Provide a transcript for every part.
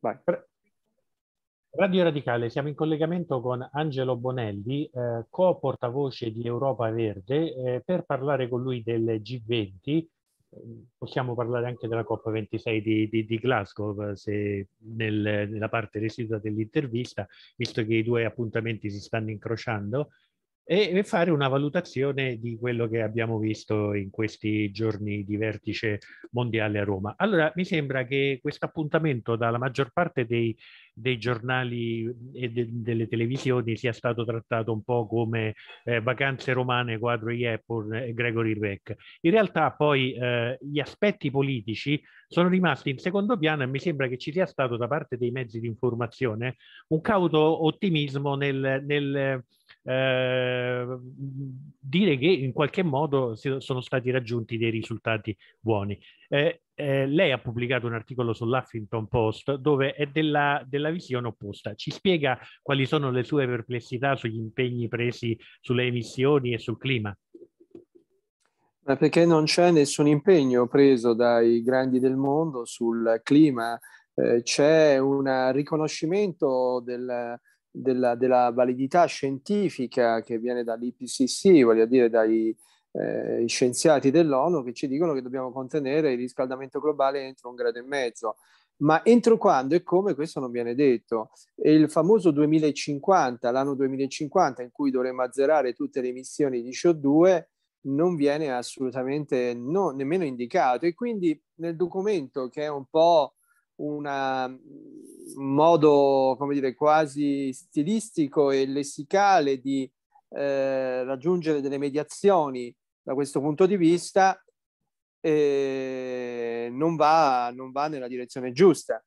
Vai. Radio Radicale, siamo in collegamento con Angelo Bonelli, eh, co-portavoce di Europa Verde, eh, per parlare con lui del G20. Eh, possiamo parlare anche della COP26 di, di, di Glasgow, eh, se nel, nella parte residua dell'intervista, visto che i due appuntamenti si stanno incrociando e fare una valutazione di quello che abbiamo visto in questi giorni di vertice mondiale a Roma. Allora, mi sembra che questo appuntamento dalla maggior parte dei, dei giornali e de, delle televisioni sia stato trattato un po' come eh, vacanze romane, quadro Iepur e eh, Gregory Reck. In realtà poi eh, gli aspetti politici sono rimasti in secondo piano e mi sembra che ci sia stato da parte dei mezzi di informazione un cauto ottimismo nel, nel Ehm, dire che in qualche modo sono stati raggiunti dei risultati buoni. Eh, eh, lei ha pubblicato un articolo sull'Huffington Post dove è della, della, visione opposta. Ci spiega quali sono le sue perplessità sugli impegni presi sulle emissioni e sul clima? Ma perché non c'è nessun impegno preso dai grandi del mondo sul clima, eh, c'è un riconoscimento del, della, della, validità scientifica che viene dall'IPCC, voglio dire dai eh, scienziati dell'ONU, che ci dicono che dobbiamo contenere il riscaldamento globale entro un grado e mezzo. Ma entro quando e come questo non viene detto. E il famoso 2050, l'anno 2050 in cui dovremo azzerare tutte le emissioni di CO2, non viene assolutamente no, nemmeno indicato. E quindi nel documento, che è un po' un modo, come dire, quasi stilistico e lessicale di eh, raggiungere delle mediazioni da questo punto di vista eh, non, va, non, va, nella direzione giusta.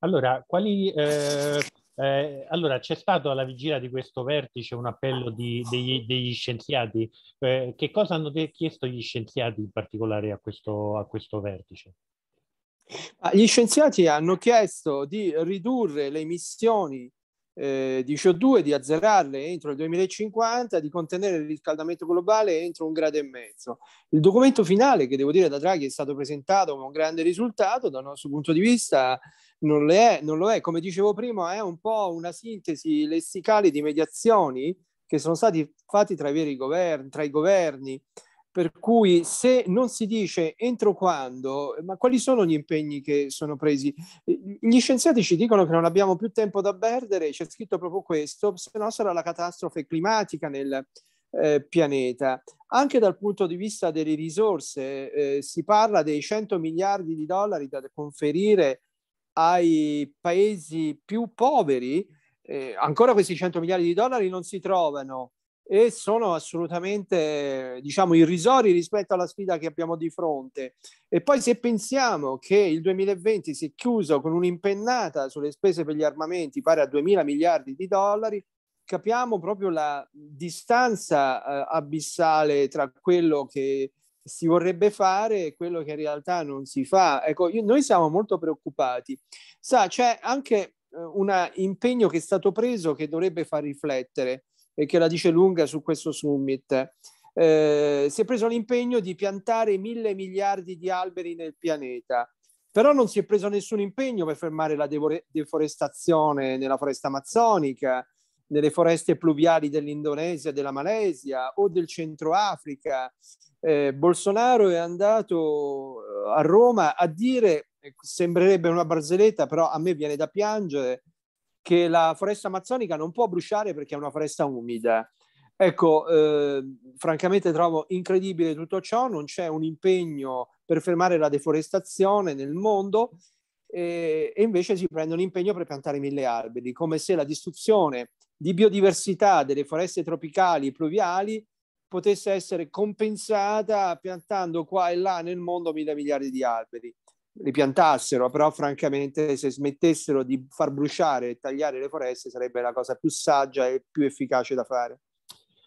Allora, quali, eh, eh, allora, c'è stato alla vigilia di questo vertice un appello di, degli, degli, scienziati. Eh, che cosa hanno chiesto gli scienziati in particolare a questo, a questo vertice? Ah, gli scienziati hanno chiesto di ridurre le emissioni eh, di CO2, di azzerarle entro il 2050, di contenere il riscaldamento globale entro un grado e mezzo. Il documento finale, che devo dire da Draghi, è stato presentato come un grande risultato, dal nostro punto di vista non, è, non lo è. Come dicevo prima, è un po' una sintesi lessicale di mediazioni che sono stati fatti tra i, governi, tra i governi per cui se non si dice entro quando, ma quali sono gli impegni che sono presi? Gli scienziati ci dicono che non abbiamo più tempo da perdere, c'è scritto proprio questo, se no sarà la catastrofe climatica nel eh, pianeta. Anche dal punto di vista delle risorse, eh, si parla dei 100 miliardi di dollari da conferire ai paesi più poveri, eh, ancora questi 100 miliardi di dollari non si trovano e sono assolutamente diciamo irrisori rispetto alla sfida che abbiamo di fronte e poi se pensiamo che il 2020 si è chiuso con un'impennata sulle spese per gli armamenti pari a 2 mila miliardi di dollari capiamo proprio la distanza eh, abissale tra quello che si vorrebbe fare e quello che in realtà non si fa ecco io, noi siamo molto preoccupati sa c'è anche eh, un impegno che è stato preso che dovrebbe far riflettere e che la dice lunga su questo summit. Eh, si è preso l'impegno di piantare mille miliardi di alberi nel pianeta, però non si è preso nessun impegno per fermare la deforestazione nella foresta amazzonica, nelle foreste pluviali dell'Indonesia, della Malesia o del Centro Africa. Eh, Bolsonaro è andato eh, a Roma a dire, eh, sembrerebbe una barzelletta, però a me viene da piangere, che la foresta amazzonica non può bruciare perché è una foresta umida. Ecco, eh, francamente trovo incredibile tutto ciò, non c'è un impegno per fermare la deforestazione nel mondo eh, e invece si prende un impegno per piantare mille alberi, come se la distruzione di biodiversità delle foreste tropicali e pluviali potesse essere compensata piantando qua e là nel mondo mille miliardi di alberi ripiantassero, però francamente se smettessero di far bruciare e tagliare le foreste sarebbe la cosa più saggia e più efficace da fare.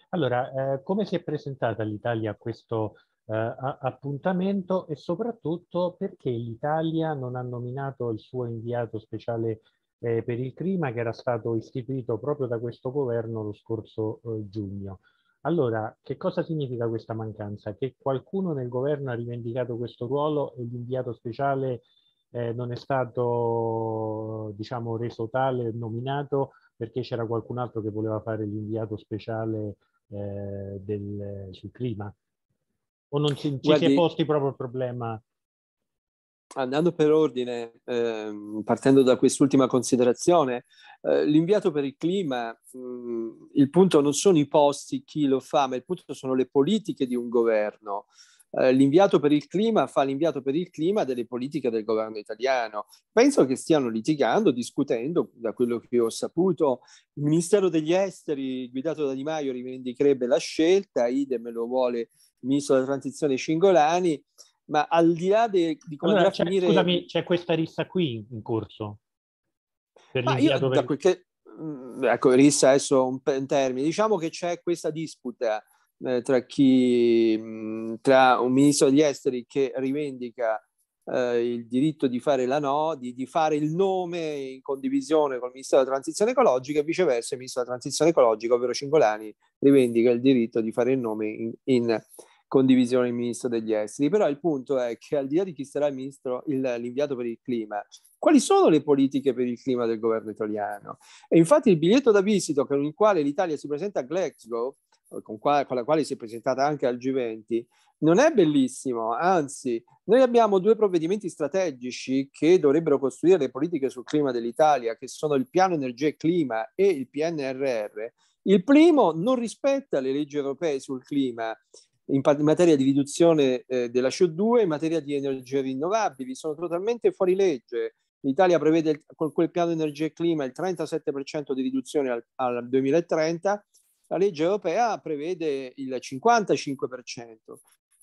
Allora, eh, come si è presentata l'Italia a questo eh, appuntamento e soprattutto perché l'Italia non ha nominato il suo inviato speciale eh, per il clima che era stato istituito proprio da questo governo lo scorso eh, giugno? Allora, che cosa significa questa mancanza? Che qualcuno nel governo ha rivendicato questo ruolo e l'inviato speciale eh, non è stato, diciamo, reso tale, nominato, perché c'era qualcun altro che voleva fare l'inviato speciale eh, del, sul clima? O non si, ci Guardi, si è posti proprio il problema andando per ordine, ehm, partendo da quest'ultima considerazione, eh, l'inviato per il clima, mh, mm, il punto non sono i posti, chi lo fa, ma il punto sono le politiche di un governo. Eh, l'inviato per il clima fa l'inviato per il clima delle politiche del governo italiano. Penso che stiano litigando, discutendo, da quello che ho saputo, il Ministero degli Esteri, guidato da Di Maio, rivendicherebbe la scelta, idem lo vuole il Ministro della Transizione Cingolani, ma al di là de, di come allora, c'è, a finire... Scusami, c'è questa rissa qui in corso? Per ma io, dove... da quel mm, ecco, rissa adesso un, termine. Diciamo che c'è questa disputa eh, tra chi, mm, tra un ministro degli esteri che rivendica eh, il diritto di fare la no, di, di, fare il nome in condivisione col ministro della transizione ecologica e viceversa il ministro della transizione ecologica, ovvero Cingolani, rivendica il diritto di fare il nome in, in condivisione il ministro degli esteri, però il punto è che al di là di chi sarà il ministro, il, l'inviato per il clima, quali sono le politiche per il clima del governo italiano? E infatti il biglietto da visita con il quale l'Italia si presenta a Glasgow, con, con la quale si è presentata anche al G20, non è bellissimo, anzi, noi abbiamo due provvedimenti strategici che dovrebbero costruire le politiche sul clima dell'Italia, che sono il piano energia e clima e il PNRR. Il primo non rispetta le leggi europee sul clima in, materia di riduzione eh, della CO2, in materia di energie rinnovabili, sono totalmente fuori legge. L'Italia prevede con quel piano energia e clima il 37% di riduzione al, al 2030, la legge europea prevede il 55%.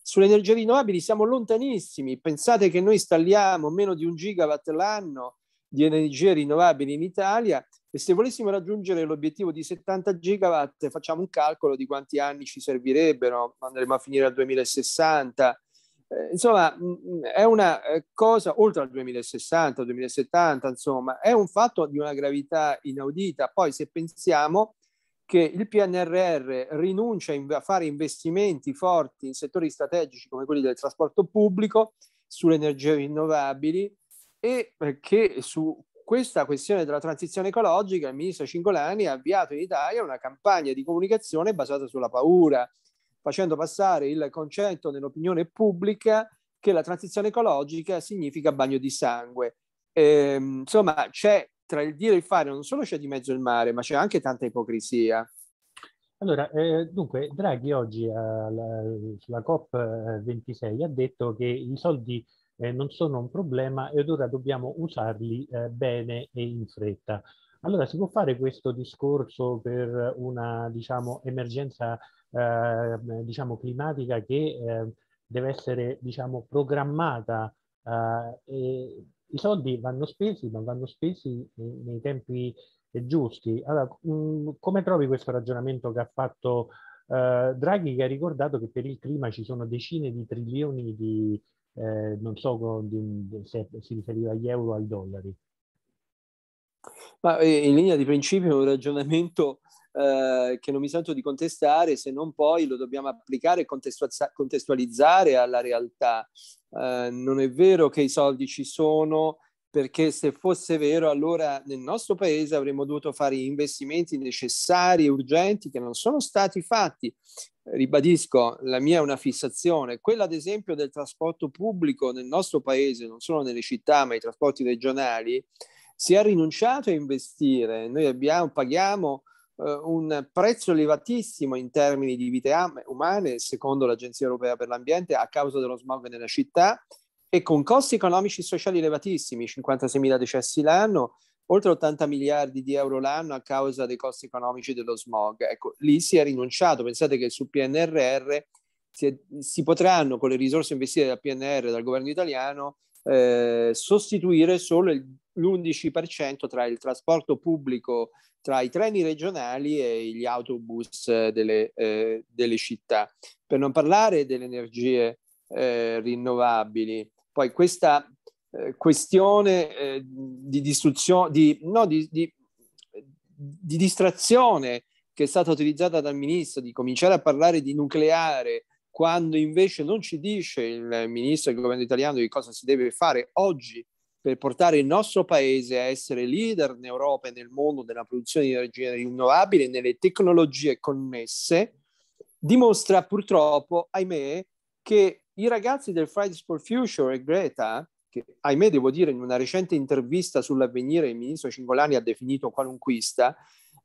Sulle energie rinnovabili siamo lontanissimi, pensate che noi installiamo meno di un gigawatt l'anno, di energie rinnovabili in Italia e se volessimo raggiungere l'obiettivo di 70 gigawatt facciamo un calcolo di quanti anni ci servirebbero, andremo a finire al 2060. Eh, insomma, mm, mm, è una eh, cosa, oltre al 2060, 2070, insomma, è un fatto di una gravità inaudita. Poi se pensiamo che il PNRR rinuncia a fare investimenti forti in settori strategici come quelli del trasporto pubblico, sulle energie rinnovabili, e eh, che su questa questione della transizione ecologica il ministro Cingolani ha avviato in Italia una campagna di comunicazione basata sulla paura, facendo passare il concetto nell'opinione pubblica che la transizione ecologica significa bagno di sangue. E, ehm, insomma, c'è tra il dire e il fare, non solo c'è di mezzo il mare, ma c'è anche tanta ipocrisia. Allora, eh, dunque, Draghi oggi alla, eh, sulla COP26 eh, ha detto che i soldi eh, non sono un problema ed ora dobbiamo usarli eh, bene e in fretta. Allora si può fare questo discorso per una diciamo, emergenza eh, diciamo, climatica che eh, deve essere diciamo, programmata eh, e i soldi vanno spesi, ma vanno spesi nei, nei tempi eh, giusti. Allora, mh, mm, come trovi questo ragionamento che ha fatto Uh, Draghi che ha ricordato che per il clima ci sono decine di trilioni di, eh, non so se si riferiva agli euro o ai dollari. Ma eh, in linea di principio è un ragionamento eh, che non mi sento di contestare, se non poi lo dobbiamo applicare e contestualizzare alla realtà. Eh, non è vero che i soldi ci sono, perché se fosse vero allora nel nostro paese avremmo dovuto fare gli investimenti necessari e urgenti che non sono stati fatti. Ribadisco, la mia è una fissazione, quella ad esempio del trasporto pubblico nel nostro paese, non solo nelle città ma i trasporti regionali, si è rinunciato a investire. Noi abbiamo, paghiamo eh, un prezzo elevatissimo in termini di vite umane, secondo l'Agenzia Europea per l'Ambiente, a causa dello smog nella città e con costi economici e sociali elevatissimi, 56 mila decessi l'anno, oltre 80 miliardi di euro l'anno a causa dei costi economici dello smog. Ecco, lì si è rinunciato, pensate che sul PNRR si, è, si potranno, con le risorse investite dal PNR, e dal governo italiano, eh, sostituire solo il, l'11% tra il trasporto pubblico, tra i treni regionali e gli autobus eh, delle, eh, delle città. Per non parlare delle energie eh, rinnovabili, poi questa eh, questione eh, di, di, no, di, di, distrazione che è stata utilizzata dal ministro, di cominciare a parlare di nucleare, quando invece non ci dice il ministro del governo italiano di cosa si deve fare oggi per portare il nostro paese a essere leader in Europa e nel mondo nella produzione di energia rinnovabile e nelle tecnologie connesse, dimostra purtroppo, ahimè, che i ragazzi del Fridays for Future e Greta, che ahimè devo dire in una recente intervista sull'avvenire il ministro Cingolani ha definito qualunquista,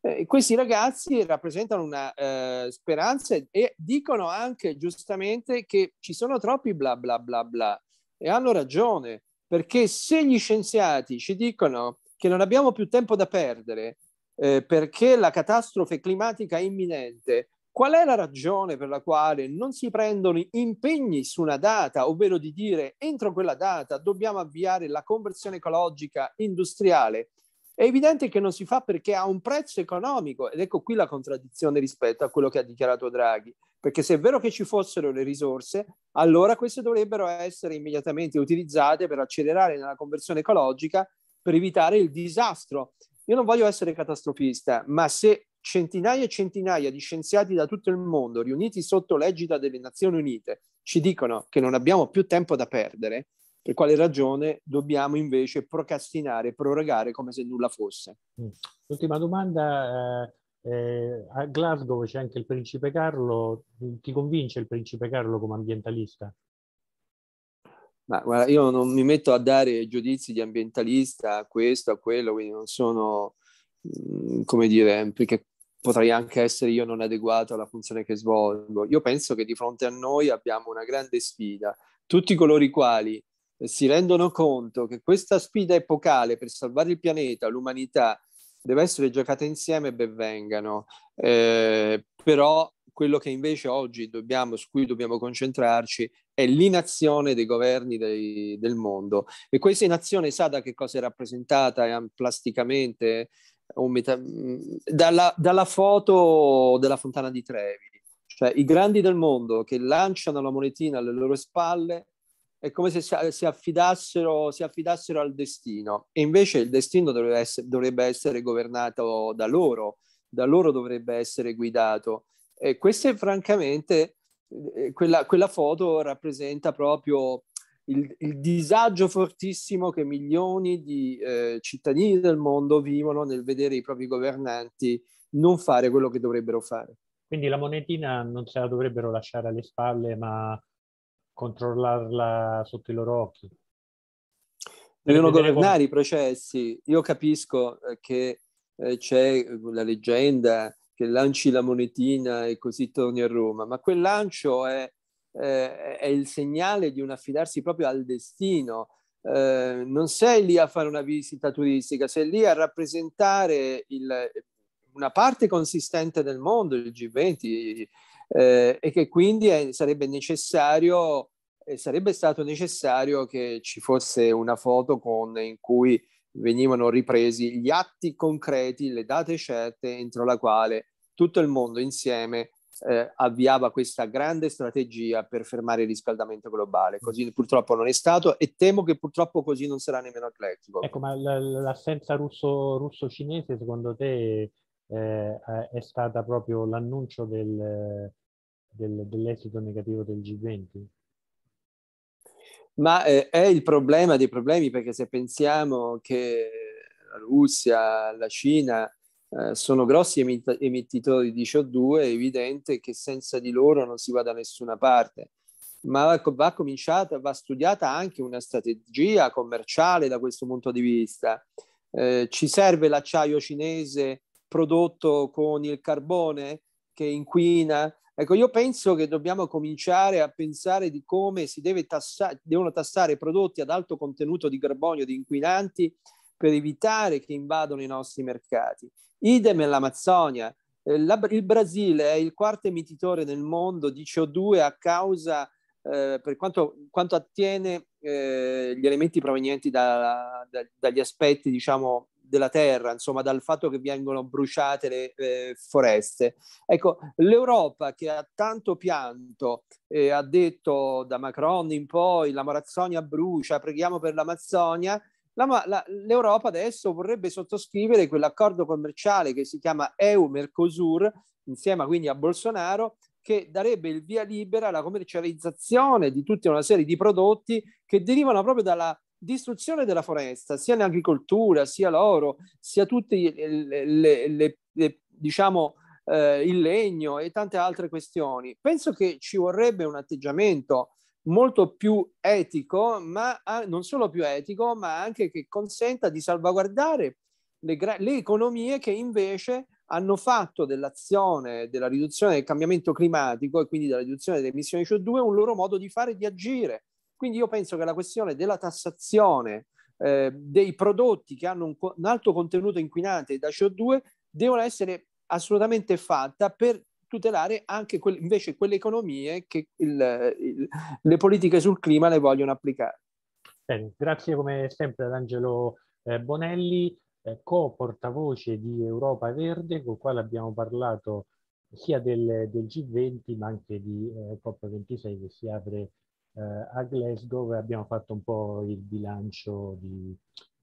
eh, questi ragazzi rappresentano una eh, speranza e dicono anche giustamente che ci sono troppi bla bla bla bla e hanno ragione perché se gli scienziati ci dicono che non abbiamo più tempo da perdere eh, perché la catastrofe climatica è imminente Qual è la ragione per la quale non si prendono impegni su una data, ovvero di dire entro quella data dobbiamo avviare la conversione ecologica industriale? È evidente che non si fa perché ha un prezzo economico ed ecco qui la contraddizione rispetto a quello che ha dichiarato Draghi, perché se è vero che ci fossero le risorse, allora queste dovrebbero essere immediatamente utilizzate per accelerare nella conversione ecologica, per evitare il disastro. Io non voglio essere catastrofista, ma se centinaia e centinaia di scienziati da tutto il mondo riuniti sotto l'egida delle Nazioni Unite ci dicono che non abbiamo più tempo da perdere, per quale ragione dobbiamo invece procrastinare, prorogare come se nulla fosse. Mm. Ultima domanda, eh, eh, a Glasgow c'è anche il principe Carlo, ti convince il principe Carlo come ambientalista? Ma guarda, io non mi metto a dare giudizi di ambientalista a questo, a quello, quindi non sono, mm, come dire, perché potrei anche essere io non adeguato alla funzione che svolgo. Io penso che di fronte a noi abbiamo una grande sfida. Tutti coloro i quali si rendono conto che questa sfida epocale per salvare il pianeta, l'umanità, deve essere giocata insieme, ben vengano. Eh, però quello che invece oggi dobbiamo, su cui dobbiamo concentrarci è l'inazione dei governi dei, del mondo. E questa inazione sa da che cosa è rappresentata plasticamente Meta... Mm, dalla, dalla, foto della Fontana di Trevi, cioè i grandi del mondo che lanciano la monetina alle loro spalle, è come se si affidassero, si affidassero al destino e invece il destino dovrebbe essere, dovrebbe essere governato da loro, da loro dovrebbe essere guidato. E questa è francamente, eh, quella, quella foto rappresenta proprio il, il disagio fortissimo che milioni di eh, cittadini del mondo vivono nel vedere i propri governanti non fare quello che dovrebbero fare. Quindi la monetina non se la dovrebbero lasciare alle spalle, ma controllarla sotto i loro occhi. Devono governare come... i processi. Io capisco eh, che eh, c'è la leggenda che lanci la monetina e così torni a Roma, ma quel lancio è eh, è il segnale di un affidarsi proprio al destino. Eh, non sei lì a fare una visita turistica, sei lì a rappresentare il, una parte consistente del mondo, il G20, eh, e che quindi è, sarebbe necessario eh, sarebbe stato necessario che ci fosse una foto con, in cui venivano ripresi gli atti concreti, le date certe entro la quale tutto il mondo insieme eh, avviava questa grande strategia per fermare il riscaldamento globale. Mm. Così purtroppo non è stato e temo che purtroppo così non sarà nemmeno atletico. Ecco, ma l'assenza russo, russo-cinese secondo te eh, eh, è stata proprio l'annuncio del, del, dell'esito negativo del G20? Ma eh, è il problema dei problemi perché se pensiamo che la Russia, la Cina eh, sono grossi emit- emettitori di CO2, è evidente che senza di loro non si va da nessuna parte. Ma va cominciata, va studiata anche una strategia commerciale da questo punto di vista. Eh, ci serve l'acciaio cinese prodotto con il carbone che inquina? Ecco, io penso che dobbiamo cominciare a pensare di come si tassa- devono tassare prodotti ad alto contenuto di carbonio, di inquinanti, per evitare che invadano i nostri mercati. Idem l'Amazzonia. Eh, la, il Brasile è il quarto emettitore nel mondo di CO2 a causa, eh, per quanto, quanto attiene eh, gli elementi provenienti da, da, dagli aspetti, diciamo, della terra, insomma, dal fatto che vengono bruciate le eh, foreste. Ecco, l'Europa che ha tanto pianto e ha detto da Macron in poi l'Amazzonia brucia, preghiamo per l'Amazzonia, la, la, l'Europa adesso vorrebbe sottoscrivere quell'accordo commerciale che si chiama EU-Mercosur, insieme quindi a Bolsonaro, che darebbe il via libera alla commercializzazione di tutta una serie di prodotti che derivano proprio dalla distruzione della foresta, sia nell'agricoltura, sia l'oro, sia tutte le, le, le, le diciamo, eh, il legno e tante altre questioni. Penso che ci vorrebbe un atteggiamento molto più etico, ma non solo più etico, ma anche che consenta di salvaguardare le, le economie che invece hanno fatto dell'azione della riduzione del cambiamento climatico e quindi della riduzione delle emissioni di CO2 un loro modo di fare e di agire. Quindi io penso che la questione della tassazione eh, dei prodotti che hanno un, un alto contenuto inquinante da CO2 devono essere assolutamente fatta per tutelare anche que- invece quelle economie che il, il, le politiche sul clima le vogliono applicare. Bene, grazie come sempre ad Angelo eh, Bonelli, eh, co-portavoce di Europa Verde, con il quale abbiamo parlato sia del, del G20 ma anche di eh, COP26 che si apre eh, a Glasgow e abbiamo fatto un po' il bilancio di,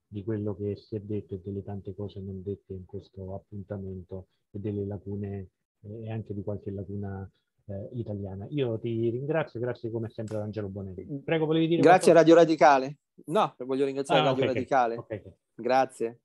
di quello che si è detto e delle tante cose non dette in questo appuntamento e delle lacune e anche di qualche lacuna eh, italiana. Io ti ringrazio, grazie come sempre ad Angelo Bonelli. Prego, volevi dire Grazie qualcosa? Radio Radicale. No, voglio ringraziare ah, Radio okay, Radicale. Okay, okay. Grazie.